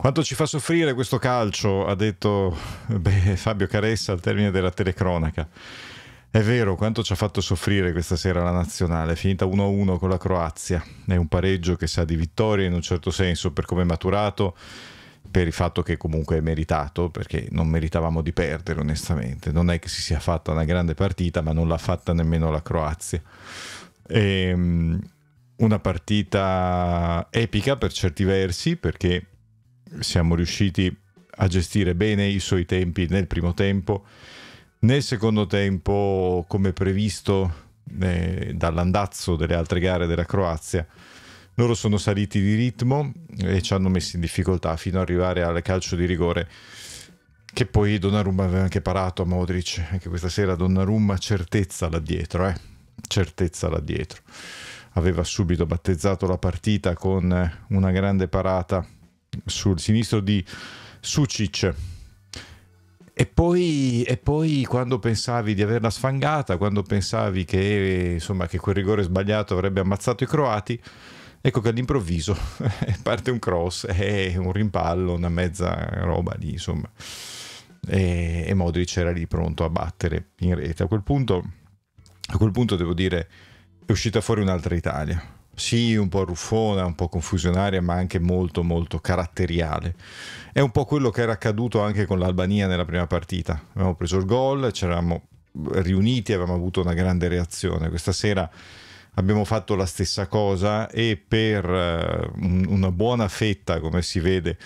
Quanto ci fa soffrire questo calcio, ha detto beh, Fabio Caressa al termine della telecronaca. È vero, quanto ci ha fatto soffrire questa sera la nazionale, finita 1-1 con la Croazia. È un pareggio che sa di vittoria in un certo senso per come è maturato, per il fatto che comunque è meritato, perché non meritavamo di perdere onestamente. Non è che si sia fatta una grande partita, ma non l'ha fatta nemmeno la Croazia. E, ehm, una partita epica per certi versi, perché siamo riusciti a gestire bene i suoi tempi nel primo tempo. Nel secondo tempo, come previsto eh, dall'andazzo delle altre gare della Croazia, loro sono saliti di ritmo e ci hanno messo in difficoltà fino ad arrivare al calcio di rigore che poi Donnarumma aveva anche parato a Modric. Anche questa sera Donnarumma certezza là dietro, eh? certezza là dietro. Aveva subito battezzato la partita con una grande parata sul sinistro di Sucic. E poi, e poi, quando pensavi di averla sfangata, quando pensavi che, insomma, che quel rigore sbagliato avrebbe ammazzato i croati, ecco che all'improvviso parte un cross e un rimpallo, una mezza roba lì, insomma. E, e Modric era lì pronto a battere in rete. A quel punto, a quel punto devo dire, è uscita fuori un'altra Italia sì, un po' ruffona, un po' confusionaria, ma anche molto molto caratteriale. È un po' quello che era accaduto anche con l'Albania nella prima partita. Abbiamo preso il gol, ci eravamo riuniti, avevamo avuto una grande reazione. Questa sera abbiamo fatto la stessa cosa e per eh, una buona fetta, come si vede,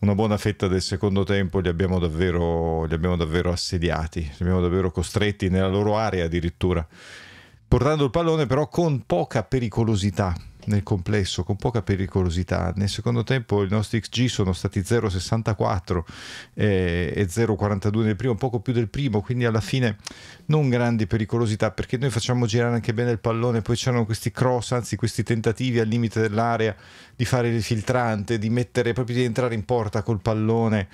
una buona fetta del secondo tempo li abbiamo davvero, li abbiamo davvero assediati, li abbiamo davvero costretti nella loro area addirittura portando il pallone però con poca pericolosità nel complesso, con poca pericolosità. Nel secondo tempo i nostri XG sono stati 0,64 eh, e 0,42 nel primo, poco più del primo, quindi alla fine non grandi pericolosità perché noi facciamo girare anche bene il pallone, poi c'erano questi cross, anzi questi tentativi al limite dell'area di fare il filtrante, di mettere proprio di entrare in porta col pallone.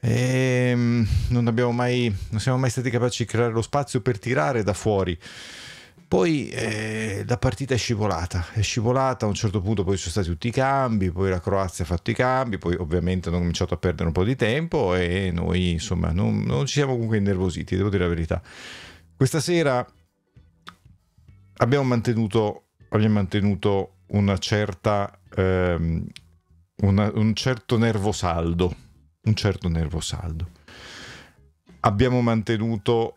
E ehm, non, abbiamo mai, non siamo mai stati capaci di creare lo spazio per tirare da fuori. Poi eh, la partita è scivolata, è scivolata, a un certo punto poi ci sono stati tutti i cambi, poi la Croazia ha fatto i cambi, poi ovviamente hanno cominciato a perdere un po' di tempo e noi insomma non, non ci siamo comunque innervositi, devo dire la verità. Questa sera abbiamo mantenuto, abbiamo mantenuto una certa, ehm, una, un certo nervo saldo, un certo nervo saldo. Abbiamo mantenuto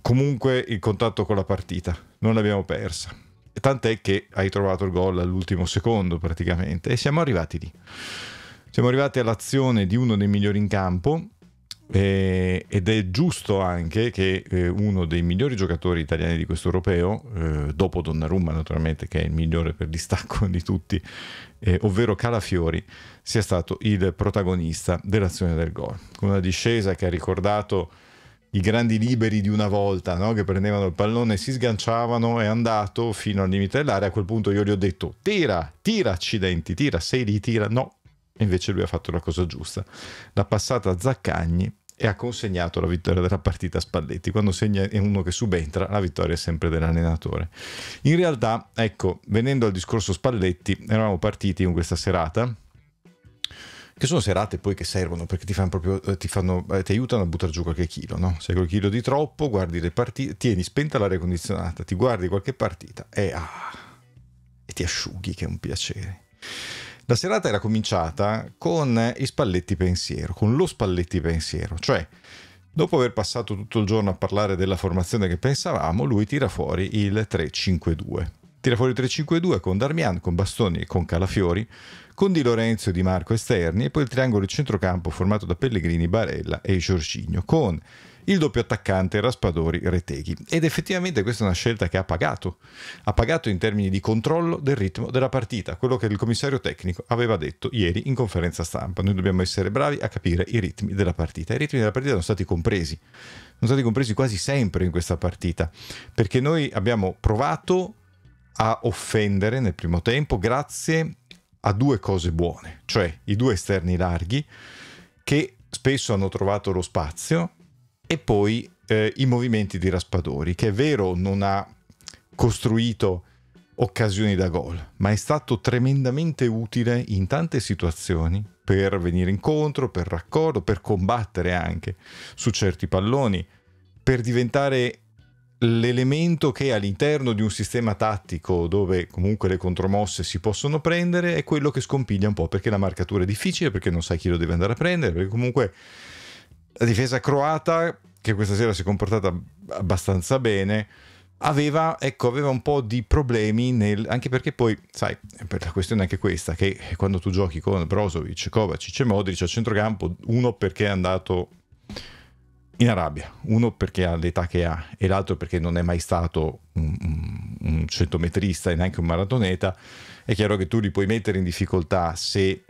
comunque il contatto con la partita non l'abbiamo persa. Tant'è che hai trovato il gol all'ultimo secondo praticamente e siamo arrivati lì. Siamo arrivati all'azione di uno dei migliori in campo eh, ed è giusto anche che eh, uno dei migliori giocatori italiani di questo europeo, eh, dopo Donnarumma naturalmente che è il migliore per distacco di tutti, eh, ovvero Calafiori, sia stato il protagonista dell'azione del gol. una discesa che ha ricordato i grandi liberi di una volta, no? che prendevano il pallone, si sganciavano, è andato fino al limite dell'area, a quel punto io gli ho detto tira, tira accidenti, tira, sei lì, tira, no. E invece lui ha fatto la cosa giusta, l'ha passata a Zaccagni e ha consegnato la vittoria della partita a Spalletti. Quando segna uno che subentra, la vittoria è sempre dell'allenatore. In realtà, ecco, venendo al discorso Spalletti, eravamo partiti in questa serata che sono serate poi che servono perché ti fanno proprio eh, ti, fanno, eh, ti aiutano a buttare giù qualche chilo, no? Se quel chilo di troppo, guardi le partite, tieni spenta l'aria condizionata, ti guardi qualche partita e, ah, e ti asciughi che è un piacere. La serata era cominciata con i Spalletti Pensiero, con lo Spalletti Pensiero, cioè Dopo aver passato tutto il giorno a parlare della formazione che pensavamo, lui tira fuori il 3-5-2. Tira fuori 3-5-2 con Darmian, con Bastoni e con Calafiori, con Di Lorenzo, Di Marco esterni e poi il triangolo di centrocampo formato da Pellegrini, Barella e Giorgigno, con il doppio attaccante Raspadori Reteghi. Ed effettivamente questa è una scelta che ha pagato, ha pagato in termini di controllo del ritmo della partita, quello che il commissario tecnico aveva detto ieri in conferenza stampa. Noi dobbiamo essere bravi a capire i ritmi della partita. I ritmi della partita sono stati compresi, sono stati compresi quasi sempre in questa partita, perché noi abbiamo provato a offendere nel primo tempo grazie a due cose buone, cioè i due esterni larghi che spesso hanno trovato lo spazio e poi eh, i movimenti di Raspadori, che è vero non ha costruito occasioni da gol, ma è stato tremendamente utile in tante situazioni per venire incontro, per raccordo, per combattere anche su certi palloni, per diventare l'elemento che all'interno di un sistema tattico dove comunque le contromosse si possono prendere è quello che scompiglia un po' perché la marcatura è difficile, perché non sai chi lo deve andare a prendere, perché comunque la difesa croata, che questa sera si è comportata abbastanza bene, aveva, ecco, aveva un po' di problemi nel, anche perché poi, sai, per la questione è anche questa, che quando tu giochi con Brozovic, Kovacic e Modric a centrocampo, uno perché è andato in Arabia, uno perché ha l'età che ha e l'altro perché non è mai stato un, un, centometrista e neanche un maratoneta, è chiaro che tu li puoi mettere in difficoltà se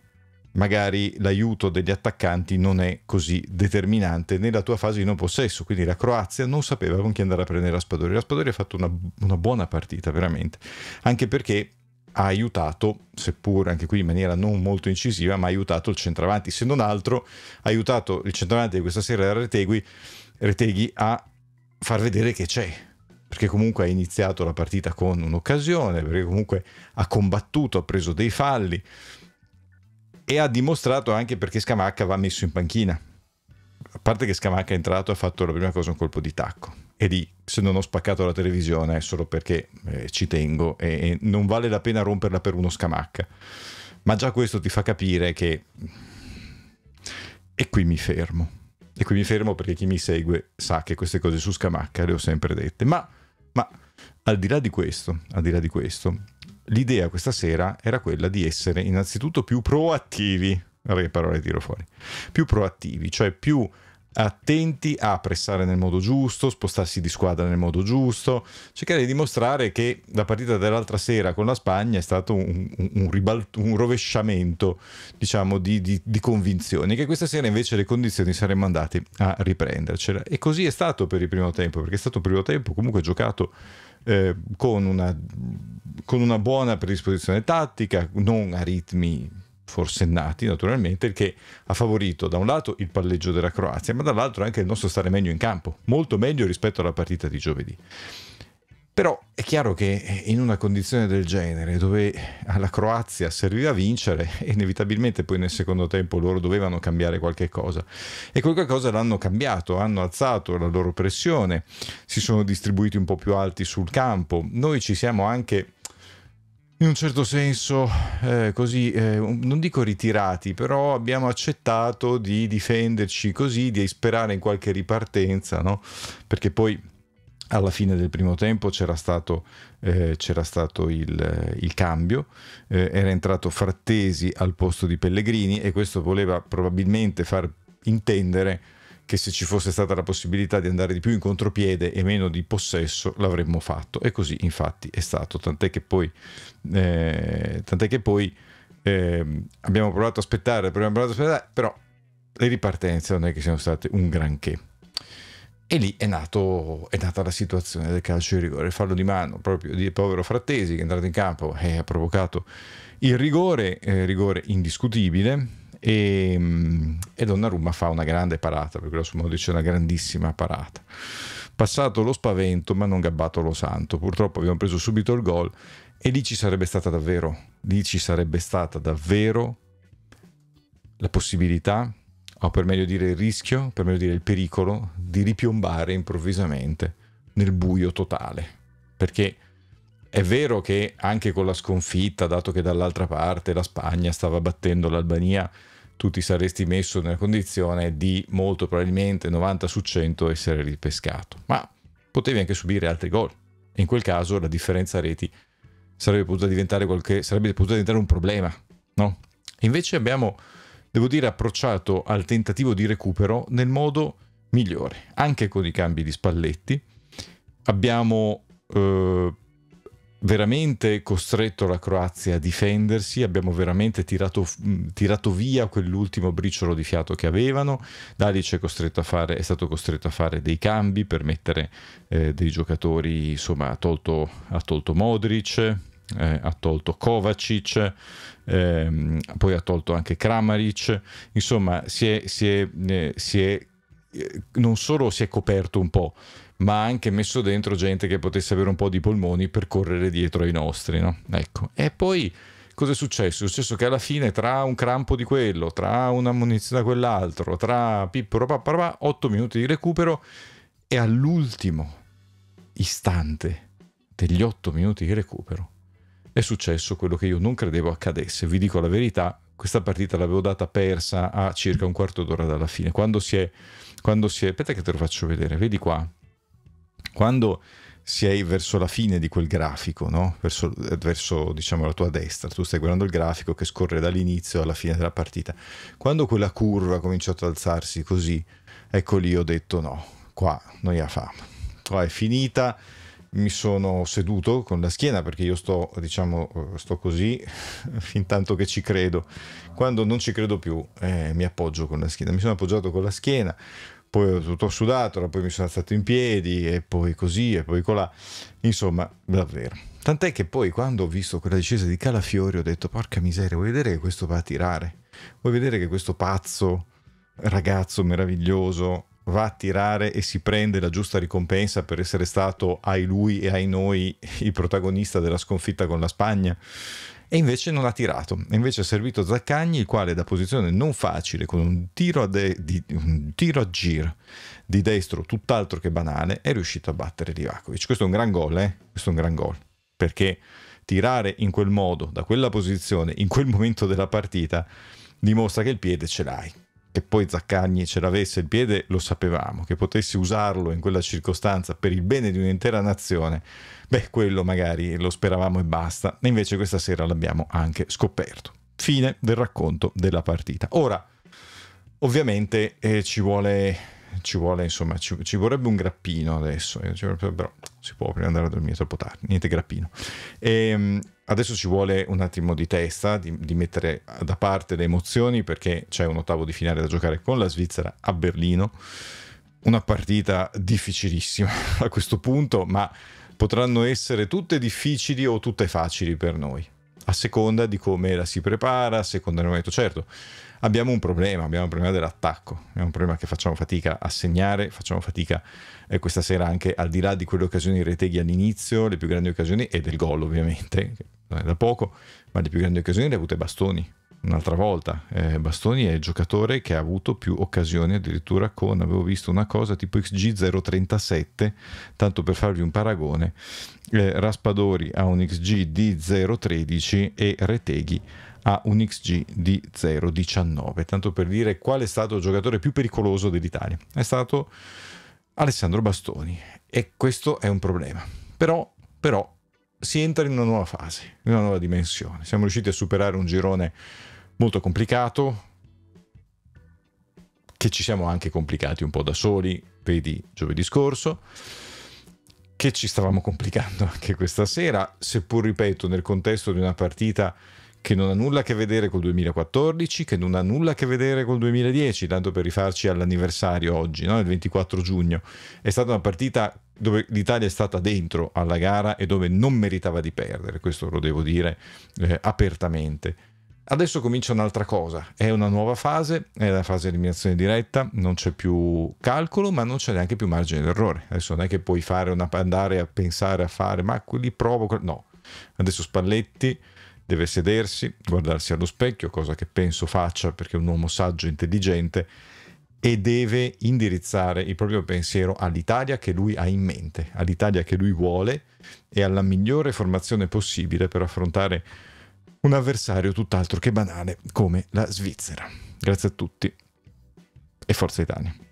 magari l'aiuto degli attaccanti non è così determinante nella tua fase di non possesso. Quindi la Croazia non sapeva con chi andare a prendere Raspadori. Raspadori ha fatto una, una buona partita, veramente, anche perché ha aiutato, seppur anche qui in maniera non molto incisiva, ma ha aiutato il centravanti. Se non altro, ha aiutato il centravanti di questa sera Retegui, Reteghi a far vedere che c'è. Perché comunque ha iniziato la partita con un'occasione, perché comunque ha combattuto, ha preso dei falli e ha dimostrato anche perché Scamacca va messo in panchina. A parte che Scamacca è entrato e ha fatto la prima cosa un colpo di tacco e di se non ho spaccato la televisione è solo perché eh, ci tengo e, e, non vale la pena romperla per uno scamacca. Ma già questo ti fa capire che... E qui mi fermo. E qui mi fermo perché chi mi segue sa che queste cose su scamacca le ho sempre dette. Ma, ma al di là di questo, al di là di questo, l'idea questa sera era quella di essere innanzitutto più proattivi. Le parole tiro fuori. Più proattivi, cioè più attenti a pressare nel modo giusto, spostarsi di squadra nel modo giusto, cercare di dimostrare che la partita dell'altra sera con la Spagna è stato un, un, ribalto, un rovesciamento diciamo, di, di, di, convinzioni, che questa sera invece le condizioni saremmo andate a riprendercela. E così è stato per il primo tempo, perché è stato un primo tempo comunque giocato eh, con, una, con una buona predisposizione tattica, non a ritmi forsennati naturalmente, il che ha favorito da un lato il palleggio della Croazia, ma dall'altro anche il nostro stare meglio in campo, molto meglio rispetto alla partita di giovedì. Però è chiaro che eh, in una condizione del genere, dove alla Croazia serviva vincere, inevitabilmente poi nel secondo tempo loro dovevano cambiare qualche cosa. E qualche cosa l'hanno cambiato, hanno alzato la loro pressione, si sono distribuiti un po' più alti sul campo. Noi ci siamo anche in un certo senso eh, così, eh, non dico ritirati, però abbiamo accettato di difenderci così, di sperare in qualche ripartenza, no? perché poi alla fine del primo tempo c'era stato, eh, c'era stato il, il, cambio, eh, era entrato Frattesi al posto di Pellegrini e questo voleva probabilmente far intendere che se ci fosse stata la possibilità di andare di più in contropiede e meno di possesso l'avremmo fatto e così infatti è stato tant'è che poi, eh, tant'è che poi eh, abbiamo provato a aspettare, abbiamo provato a aspettare però le ripartenze non è che siano state un granché e lì è, nato, è, nata la situazione del calcio di rigore, il fallo di mano proprio di povero Frattesi che è entrato in campo e ha provocato il rigore, eh, rigore indiscutibile e, ehm, e Donnarumma fa una grande parata, per grosso modo dice una grandissima parata. Passato lo spavento ma non gabbato lo santo, purtroppo abbiamo preso subito il gol e lì ci sarebbe stata davvero, lì ci sarebbe stata davvero la possibilità, o per meglio dire il rischio, per meglio dire il pericolo, di ripiombare improvvisamente nel buio totale. Perché è vero che anche con la sconfitta, dato che dall'altra parte la Spagna stava battendo l'Albania, tu ti saresti messo nella condizione di molto probabilmente 90 su 100 essere ripescato, ma potevi anche subire altri gol. in quel caso la differenza reti sarebbe potuta diventare, qualche, sarebbe potuta diventare un problema, no? Invece abbiamo, devo dire, approcciato al tentativo di recupero nel modo migliore, anche con i cambi di Spalletti. Abbiamo eh, veramente costretto la Croazia a difendersi, abbiamo veramente tirato, tirato via quell'ultimo briciolo di fiato che avevano, Dalic è, fare, è stato costretto a fare dei cambi per mettere eh, dei giocatori, insomma ha tolto, ha tolto Modric, eh, ha tolto Kovacic, ehm, poi ha tolto anche Kramaric, insomma si è, si è, eh, si è eh, non solo si è coperto un po' ma ha anche messo dentro gente che potesse avere un po' di polmoni per correre dietro ai nostri. No? Ecco. E poi cosa è successo? È successo che alla fine tra un crampo di quello, tra una munizione da quell'altro, tra pippo, papparà, 8 minuti di recupero e all'ultimo istante degli 8 minuti di recupero è successo quello che io non credevo accadesse. Vi dico la verità, questa partita l'avevo data persa a circa un quarto d'ora dalla fine. Quando si è... Quando si è aspetta che te lo faccio vedere, vedi qua quando sei verso la fine di quel grafico, no? verso, verso diciamo, la tua destra, tu stai guardando il grafico che scorre dall'inizio alla fine della partita, quando quella curva ha cominciato ad alzarsi così, ecco lì ho detto no, qua non ha fama, qua è finita, mi sono seduto con la schiena perché io sto, diciamo, eh, sto così fin tanto che ci credo. Quando non ci credo più, eh, mi appoggio con la schiena. Mi sono appoggiato con la schiena, poi ho tutto sudato, poi mi sono alzato in piedi e poi così e poi colà. Insomma, davvero. Tant'è che poi quando ho visto quella discesa di Calafiori ho detto porca miseria, vuoi vedere che questo va a tirare? Vuoi vedere che questo pazzo, ragazzo meraviglioso, va a tirare e si prende la giusta ricompensa per essere stato ai lui e ai noi il protagonista della sconfitta con la Spagna? e invece non ha tirato. E invece ha servito Zaccagni, il quale da posizione non facile, con un tiro a, de- di, un tiro a giro di destro tutt'altro che banale, è riuscito a battere Livakovic. Questo è un gran gol, eh? Questo è un gran gol, perché tirare in quel modo, da quella posizione, in quel momento della partita, dimostra che il piede ce l'hai che poi Zaccagni ce l'avesse il piede lo sapevamo, che potesse usarlo in quella circostanza per il bene di un'intera nazione, beh, quello magari lo speravamo e basta, e invece questa sera l'abbiamo anche scoperto. Fine del racconto della partita. Ora, ovviamente eh, ci vuole, ci vuole, insomma, ci, ci vorrebbe un grappino adesso, eh, cioè, però si può prima andare a dormire troppo tardi, niente grappino. Ehm... Adesso ci vuole un attimo di testa, di, di, mettere da parte le emozioni perché c'è un ottavo di finale da giocare con la Svizzera a Berlino. Una partita difficilissima a questo punto, ma potranno essere tutte difficili o tutte facili per noi, a seconda di come la si prepara, a seconda del momento. Certo, abbiamo un problema, abbiamo un problema dell'attacco, è un problema che facciamo fatica a segnare, facciamo fatica eh, questa sera anche al di là di quelle occasioni reteghi all'inizio, le più grandi occasioni e del gol ovviamente, non è da poco, ma le più grandi occasioni le ha avute Bastoni. Un'altra volta, eh, Bastoni è il giocatore che ha avuto più occasioni, addirittura con, avevo visto una cosa tipo XG037, tanto per farvi un paragone, eh, Raspadori ha un XG di 013 e Reteghi ha un XG di 0,19. Tanto per dire qual è stato il giocatore più pericoloso dell'Italia. È stato Alessandro Bastoni e questo è un problema. Però, però si entra in una nuova fase, in una nuova dimensione. Siamo riusciti a superare un girone molto complicato, che ci siamo anche complicati un po' da soli, vedi giovedì scorso, che ci stavamo complicando anche questa sera, seppur ripeto nel contesto di una partita che non ha nulla a che vedere col 2014, che non ha nulla a che vedere col 2010, tanto per rifarci all'anniversario oggi, no? il 24 giugno. È stata una partita dove l'Italia è stata dentro alla gara e dove non meritava di perdere, questo lo devo dire eh, apertamente. Adesso comincia un'altra cosa, è una nuova fase, è la fase di eliminazione diretta, non c'è più calcolo, ma non c'è neanche più margine d'errore. Adesso non è che puoi una, andare a pensare a fare, ma quelli provo, no. Adesso Spalletti deve sedersi, guardarsi allo specchio, cosa che penso faccia perché è un uomo saggio e intelligente, e deve indirizzare il proprio pensiero all'Italia che lui ha in mente, all'Italia che lui vuole e alla migliore formazione possibile per affrontare un avversario tutt'altro che banale come la Svizzera. Grazie a tutti e forza Italia.